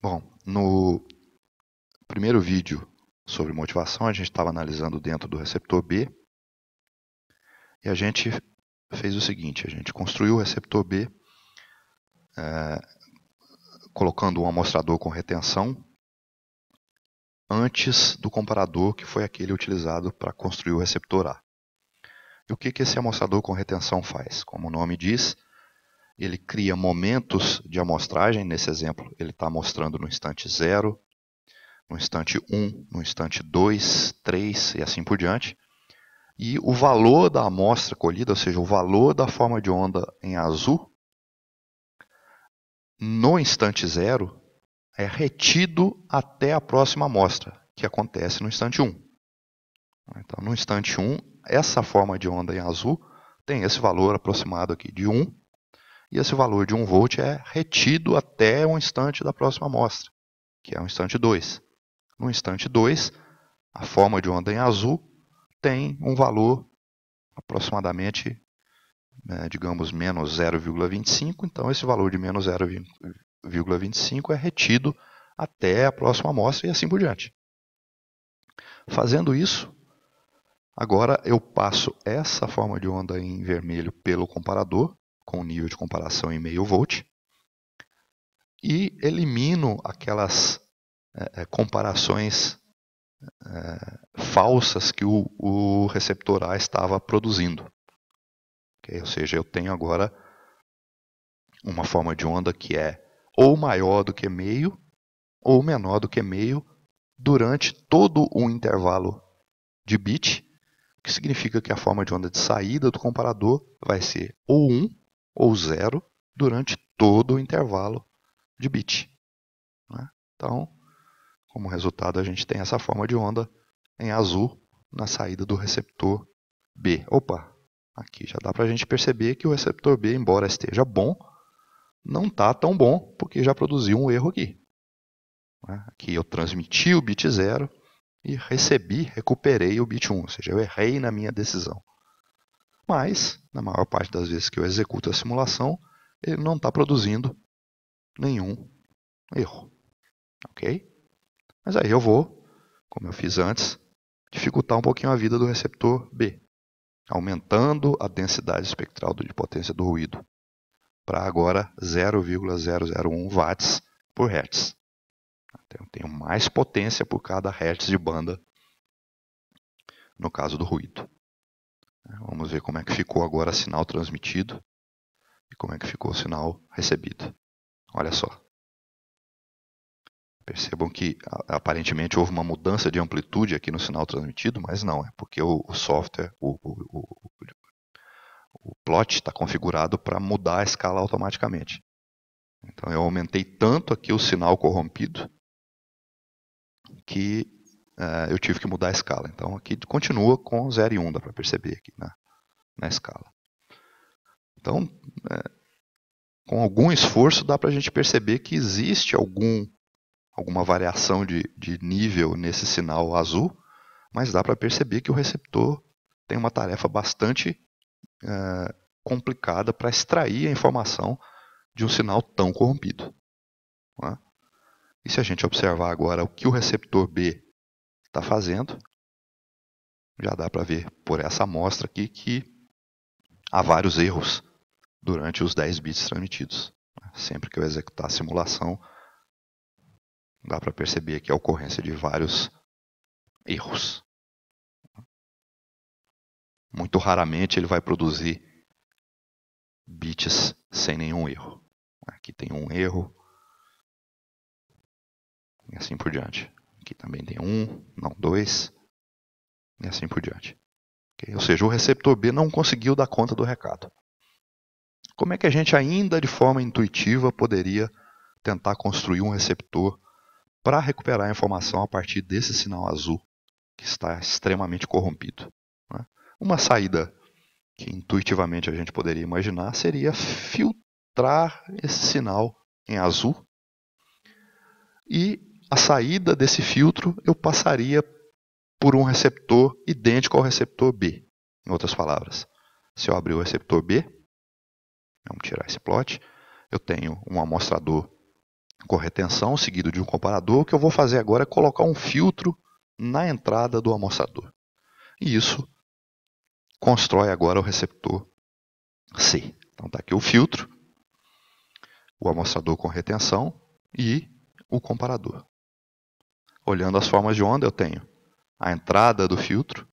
Bom, no primeiro vídeo sobre motivação, a gente estava analisando dentro do receptor B e a gente fez o seguinte: a gente construiu o receptor B é, colocando um amostrador com retenção antes do comparador que foi aquele utilizado para construir o receptor A. E o que, que esse amostrador com retenção faz? Como o nome diz, ele cria momentos de amostragem. Nesse exemplo, ele está mostrando no instante 0, no instante 1, um, no instante 2, 3 e assim por diante. E o valor da amostra colhida, ou seja, o valor da forma de onda em azul, no instante 0, é retido até a próxima amostra, que acontece no instante 1. Um. Então, no instante 1, um, essa forma de onda em azul tem esse valor aproximado aqui de 1, e esse valor de 1 volt é retido até o instante da próxima amostra, que é o instante 2. No instante 2, a forma de onda em azul tem um valor aproximadamente, né, digamos, menos 0,25, então esse valor de menos 0,25 é retido até a próxima amostra e assim por diante. Fazendo isso, agora eu passo essa forma de onda em vermelho pelo comparador, com nível de comparação em meio volt e elimino aquelas é, comparações é, falsas que o, o, receptor A estava produzindo. Okay? Ou seja, eu tenho agora uma forma de onda que é ou maior do que meio ou menor do que meio durante todo o intervalo de bit, o que significa que a forma de onda de saída do comparador vai ser ou 1 ou zero durante todo o intervalo de bit. Né? Então, como resultado, a gente tem essa forma de onda em azul na saída do receptor B. Opa, aqui já dá para a gente perceber que o receptor B, embora esteja bom, não está tão bom porque já produziu um erro aqui. Né? Aqui eu transmiti o bit zero e recebi, recuperei o bit 1, um, ou seja, eu errei na minha decisão mas na maior parte das vezes que eu executo a simulação, ele não está produzindo nenhum erro. Ok? Mas aí eu vou, como eu fiz antes, dificultar um pouquinho a vida do receptor B, aumentando a densidade espectral de potência do ruído para agora 0,001 watts por hertz. Então, eu tenho mais potência por cada hertz de banda no caso do ruído. Vamos ver como é que ficou agora o sinal transmitido e como é que ficou o sinal recebido. Olha só. Percebam que aparentemente houve uma mudança de amplitude aqui no sinal transmitido, mas não, é porque o, o software, o, o, o plot está configurado para mudar a escala automaticamente. Então eu aumentei tanto aqui o sinal corrompido que uh, eu tive que mudar a escala. Então aqui continua com 0 e 1, um, dá para perceber aqui na, na escala. Então, é, com algum esforço, dá para a gente perceber que existe algum, alguma variação de, de nível nesse sinal azul, mas dá para perceber que o receptor tem uma tarefa bastante é, complicada para extrair a informação de um sinal tão corrompido. É? E se a gente observar agora o que o receptor B está fazendo. Já dá para ver por essa amostra aqui que há vários erros durante os 10 bits transmitidos. Sempre que eu executar a simulação, dá para perceber aqui é a ocorrência de vários erros. Muito raramente ele vai produzir bits sem nenhum erro. Aqui tem um erro e assim por diante. Aqui também tem um, não dois, e assim por diante. Okay? Ou seja, o receptor B não conseguiu dar conta do recado. Como é que a gente ainda de forma intuitiva poderia tentar construir um receptor para recuperar a informação a partir desse sinal azul que está extremamente corrompido? Né? Uma saída que intuitivamente a gente poderia imaginar seria filtrar esse sinal em azul e a saída desse filtro eu passaria por um receptor idêntico ao receptor B. Em outras palavras, se eu abrir o receptor B, vamos tirar esse plot, eu tenho um amostrador com retenção seguido de um comparador. O que eu vou fazer agora é colocar um filtro na entrada do amostrador. E isso constrói agora o receptor C. Então está aqui o filtro, o amostrador com retenção e o comparador olhando as formas de onda, eu tenho a entrada do filtro,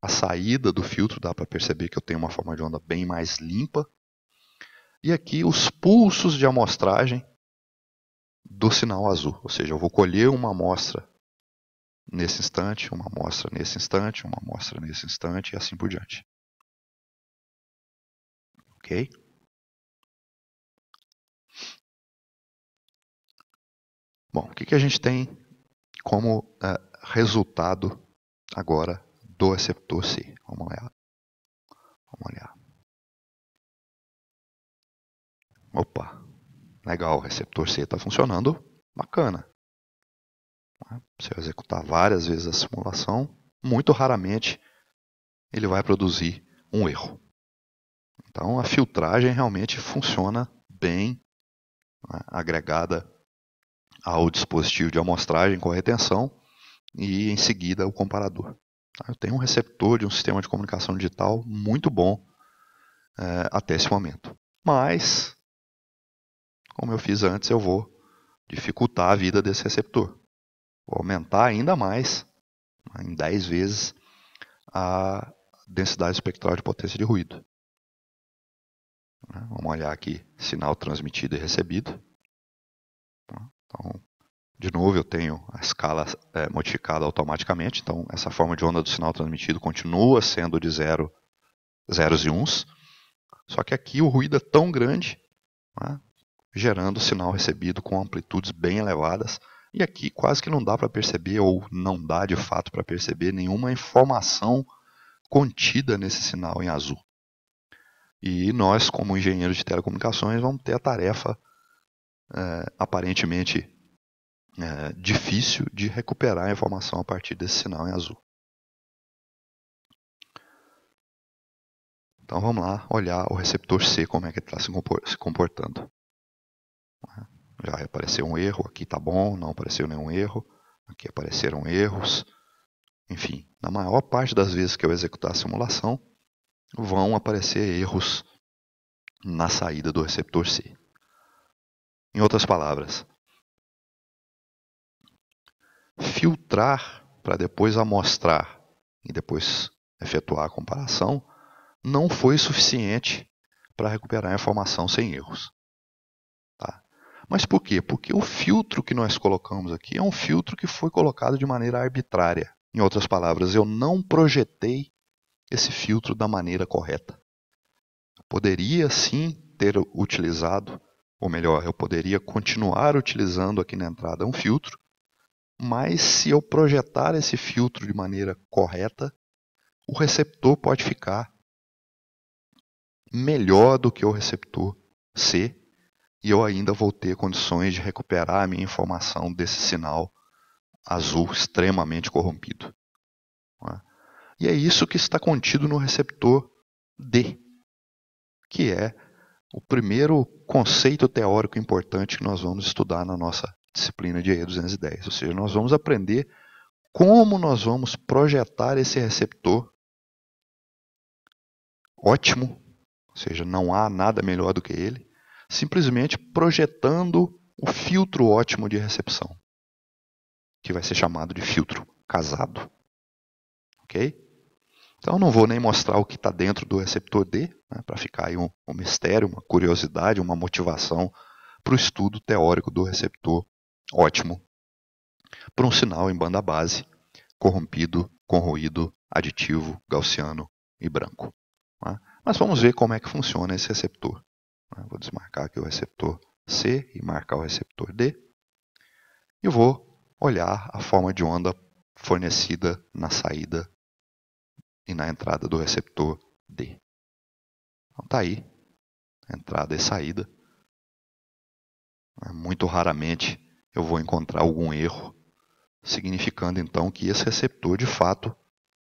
a saída do filtro, dá para perceber que eu tenho uma forma de onda bem mais limpa. E aqui os pulsos de amostragem do sinal azul, ou seja, eu vou colher uma amostra nesse instante, uma amostra nesse instante, uma amostra nesse instante e assim por diante. Ok? Bom, o que, que a gente tem como uh, resultado agora do receptor C. Vamos olhar. Vamos olhar. Opa, legal, o receptor C está funcionando, bacana. Tá? Se eu executar várias vezes a simulação, muito raramente ele vai produzir um erro. Então a filtragem realmente funciona bem né, agregada ao dispositivo de amostragem com retenção e em seguida o comparador. Tá? Eu tenho um receptor de um sistema de comunicação digital muito bom é, até esse momento. Mas, como eu fiz antes, eu vou dificultar a vida desse receptor. Vou aumentar ainda mais, em 10 vezes, a densidade espectral de potência de ruído. Vamos olhar aqui sinal transmitido e recebido. Então, de novo, eu tenho a escala é, modificada automaticamente, então essa forma de onda do sinal transmitido continua sendo de zero, zeros e uns, só que aqui o ruído é tão grande, né, gerando sinal recebido com amplitudes bem elevadas, e aqui quase que não dá para perceber, ou não dá de fato para perceber, nenhuma informação contida nesse sinal em azul. E nós, como engenheiros de telecomunicações, vamos ter a tarefa é, aparentemente é, difícil de recuperar a informação a partir desse sinal em azul. Então vamos lá olhar o receptor C, como é que ele está se comportando. Já apareceu um erro, aqui está bom, não apareceu nenhum erro, aqui apareceram erros. Enfim, na maior parte das vezes que eu executar a simulação, vão aparecer erros na saída do receptor C. Em outras palavras, filtrar para depois amostrar e depois efetuar a comparação não foi suficiente para recuperar a informação sem erros. Tá? Mas por quê? Porque o filtro que nós colocamos aqui é um filtro que foi colocado de maneira arbitrária. Em outras palavras, eu não projetei esse filtro da maneira correta. Poderia sim ter utilizado ou melhor, eu poderia continuar utilizando aqui na entrada um filtro, mas se eu projetar esse filtro de maneira correta, o receptor pode ficar melhor do que o receptor C, e eu ainda vou ter condições de recuperar a minha informação desse sinal azul extremamente corrompido. É? E é isso que está contido no receptor D, que é o primeiro conceito teórico importante que nós vamos estudar na nossa disciplina de E210. Ou seja, nós vamos aprender como nós vamos projetar esse receptor ótimo, ou seja, não há nada melhor do que ele, simplesmente projetando o filtro ótimo de recepção, que vai ser chamado de filtro casado. Ok? Então não vou nem mostrar o que está dentro do receptor D, né, para ficar aí um, um, mistério, uma curiosidade, uma motivação para o estudo teórico do receptor ótimo para um sinal em banda base corrompido com ruído aditivo gaussiano e branco. Né? Mas vamos ver como é que funciona esse receptor. Né? Vou desmarcar aqui o receptor C e marcar o receptor D e vou olhar a forma de onda fornecida na saída e na entrada do receptor D. Então tá aí, entrada e saída. Muito raramente eu vou encontrar algum erro, significando então que esse receptor, de fato,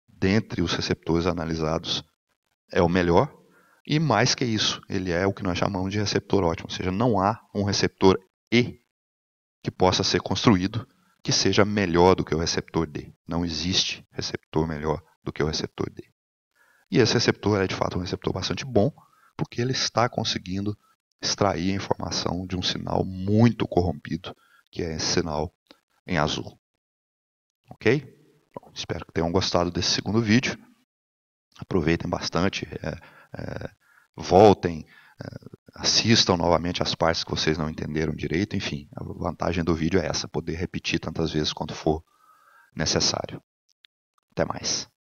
dentre os receptores analisados, é o melhor. E mais que isso, ele é o que nós chamamos de receptor ótimo, ou seja, não há um receptor E que possa ser construído que seja melhor do que o receptor D. Não existe receptor melhor do que o receptor dele. E esse receptor é de fato um receptor bastante bom, porque ele está conseguindo extrair a informação de um sinal muito corrompido, que é esse sinal em azul. Ok? Bom, espero que tenham gostado desse segundo vídeo. Aproveitem bastante, é, é, voltem, é, assistam novamente as partes que vocês não entenderam direito. Enfim, a vantagem do vídeo é essa, poder repetir tantas vezes quanto for necessário. Até mais.